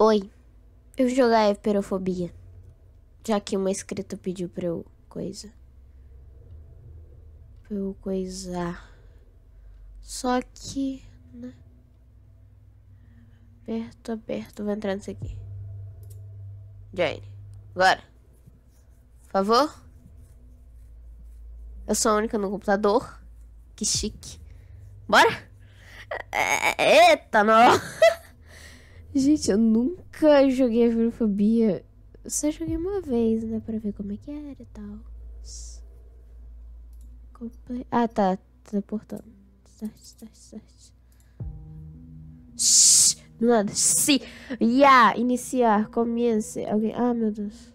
Oi, eu jogar Hiperofobia. Já que uma inscrita pediu pra eu coisa. Pra eu coisar. Só que, né? Aberto, aberto. Vou entrar nisso aqui. Jane, agora. Por favor. Eu sou a única no computador. Que chique. Bora? É, é, eita, não. Gente, eu nunca joguei a Virofobia. só joguei uma vez, né? Pra ver como é que era e tal. Comple... Ah, tá. Teleportando. Start, start, start. Shhh, do nada. Se. Yeah, iniciar. Comece. Alguém. Ah, meu Deus.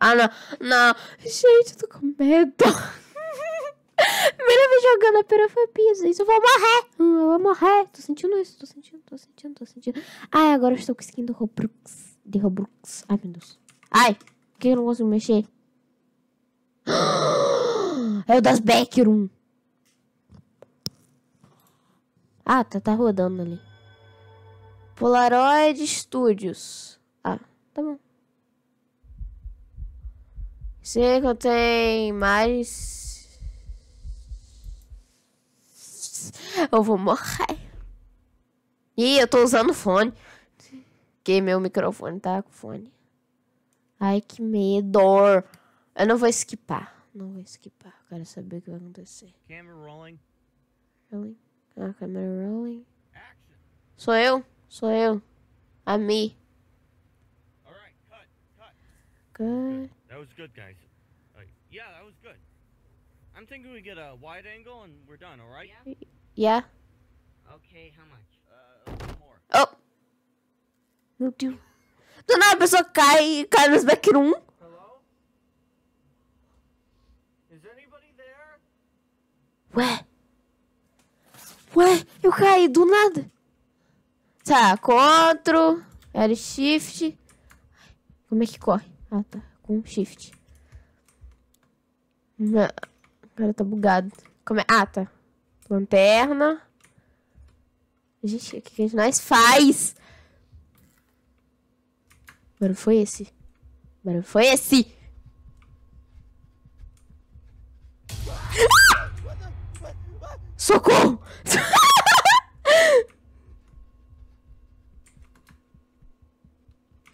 Ah, não. Não. Gente, eu tô com medo. Primeira vez jogando a perofobia. Isso eu vou morrer. Hum, eu vou morrer. Tô sentindo isso. Tô sentindo, tô sentindo, tô sentindo. Ai, agora eu estou com skin do Robux. De Robux. Ai, meu Deus. Ai, por que eu não consigo mexer? É o das Backroom. Ah, tá, tá rodando ali. Polaroid Studios. Ah, tá bom. eu tenho imagens eu vou morrer. Ih, eu tô usando fone. Que meu microfone tá com fone. Ai, que medo. Eu não vou esquipar. Não vou esquipar. Quero saber o que vai acontecer. Camera rolling. Rolling. Ah, câmera rolling. Action. Sou eu. Sou eu. A me. Alright, cut, cut. Good. That was good, guys. Yeah, that was good. I'm thinking we get a wide angle and we're done, alright? Yeah. Yeah? Okay, how much? Uh, more. Oh! Meu Deus. Do nada a pessoa cai e cai nos backrooms Room. Hello? anybody there? Ué? Ué, eu caí do nada. Tá, CTRL, L, SHIFT. Como é que corre? Ah, tá. Com SHIFT. Não. cara tá bugado. Como é? Ah, tá. Lanterna. Gente, o que a gente nós faz? Barulho foi esse. Barulho foi esse. Socorro!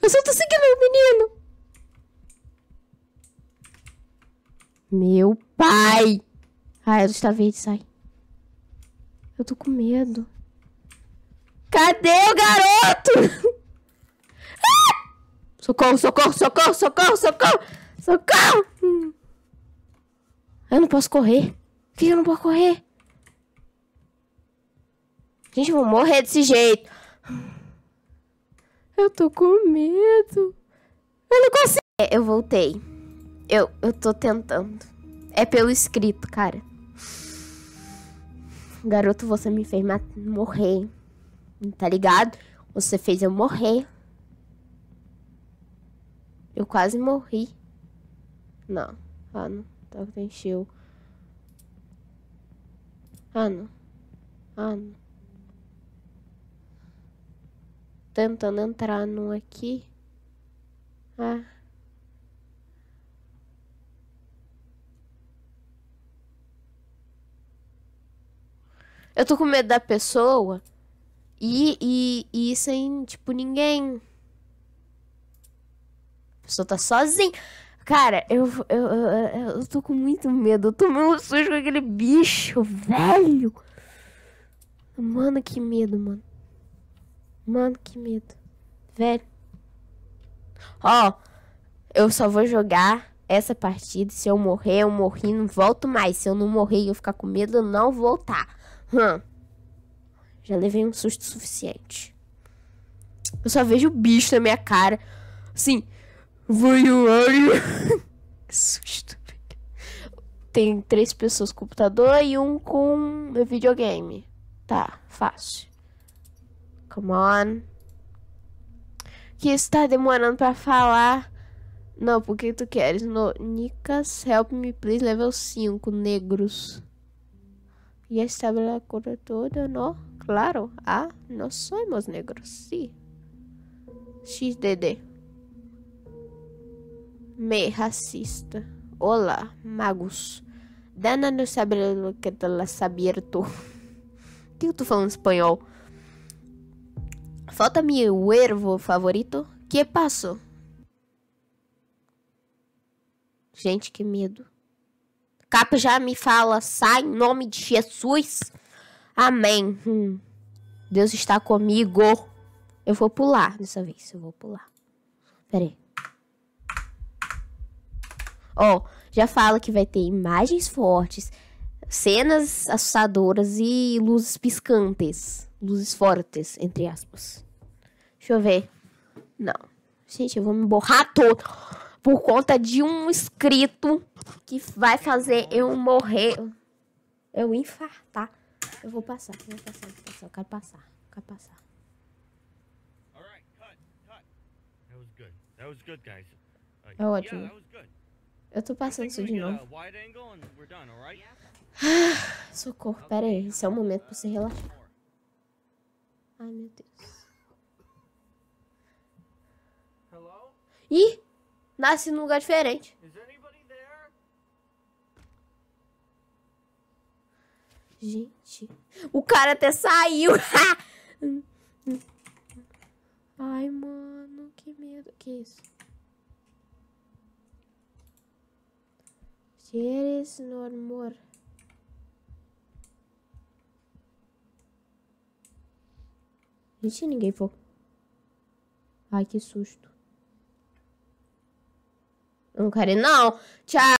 Eu só tô seguindo o menino. Meu pai! Ah, ela está verde, sai. Eu tô com medo. Cadê o garoto? Ah! socorro, socorro, socorro, socorro, socorro! Socorro! Hum. Eu não posso correr. Por que eu não posso correr? Gente, eu vou morrer desse jeito. Eu tô com medo. Eu não consigo. É, eu voltei. Eu, eu tô tentando. É pelo escrito, cara. Garoto, você me fez morrer. Tá ligado? Você fez eu morrer. Eu quase morri. Não. Ah, não. Tá que encheu. Ah, não. Ah, não. Tentando entrar num aqui. Ah. Eu tô com medo da pessoa e, e, e sem, tipo, ninguém. A pessoa tá sozinha. Cara, eu, eu, eu, eu tô com muito medo. Eu tomei um sujo com aquele bicho, velho. Mano, que medo, mano. Mano, que medo. Velho. Ó, eu só vou jogar essa partida. Se eu morrer, eu morri, não volto mais. Se eu não morrer e eu ficar com medo, eu não voltar. Hum. Já levei um susto suficiente. Eu só vejo o bicho na minha cara. Assim. Voyeur. que susto. Tem três pessoas com computador e um com videogame. Tá, fácil. Come on. Que está demorando para falar. Não, porque tu queres? No, Nicas, help me please, level 5, negros y estaba la cura todo, ¿no? Claro, ah, no somos negros, sí. XDD. Me racista. Olá, magos. Dana não sabe o que ela saber tu. que eu tô falando espanhol? Falta me o favorito. Que passo? Gente, que medo capa já me fala, sai em nome de Jesus. Amém. Hum. Deus está comigo. Eu vou pular dessa vez, eu vou pular. Pera aí. Ó, oh, já fala que vai ter imagens fortes, cenas assustadoras e luzes piscantes. Luzes fortes, entre aspas. Deixa eu ver. Não. Gente, eu vou me borrar todo por conta de um escrito que vai fazer eu morrer. Eu infartar. Eu vou passar, eu vou passar, eu vou passar. Eu quero passar, eu quero passar. É ótimo. Eu tô passando isso de novo. Ah, socorro, pera aí. Esse é o momento pra você relaxar. Ai, meu Deus. Ih! Nasce num lugar diferente. Gente. O cara até saiu. Ai, mano, que medo. Que isso? seres is no Gente, ninguém foi. Ai, que susto. Não quero ir, não. Tchau.